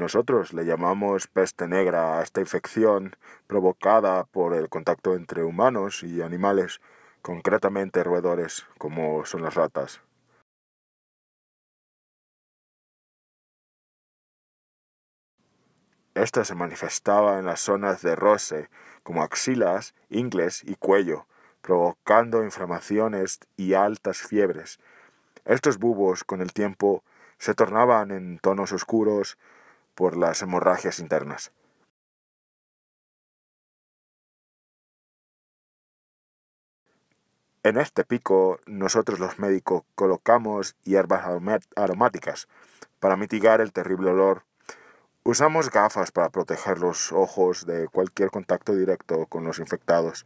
Nosotros le llamamos peste negra a esta infección provocada por el contacto entre humanos y animales, concretamente roedores como son las ratas. Esta se manifestaba en las zonas de roce, como axilas, ingles y cuello, provocando inflamaciones y altas fiebres. Estos bubos, con el tiempo, se tornaban en tonos oscuros, por las hemorragias internas. En este pico, nosotros los médicos colocamos hierbas aromáticas para mitigar el terrible olor. Usamos gafas para proteger los ojos de cualquier contacto directo con los infectados.